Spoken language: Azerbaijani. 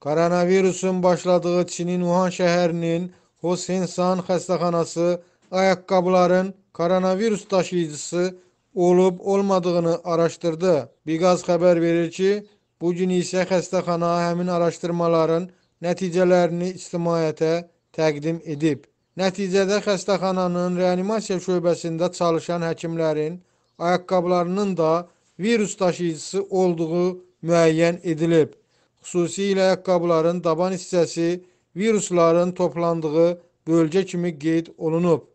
Koronavirusun başladığı Çinin Wuhan şəhərinin Hosensan xəstəxanası ayaqqabıların koronavirus daşıyıcısı olub olmadığını araşdırdı. Biqaz xəbər verir ki, bu gün isə xəstəxana həmin araşdırmaların nəticələrini ictimaiyyətə təqdim edib. Nəticədə xəstəxananın reanimasiya şöbəsində çalışan həkimlərin ayaqqabılarının da virus daşıyıcısı olduğu müəyyən edilib xüsusilə ayaqqabıların daban hissəsi virusların toplandığı bölgə kimi qeyd olunub.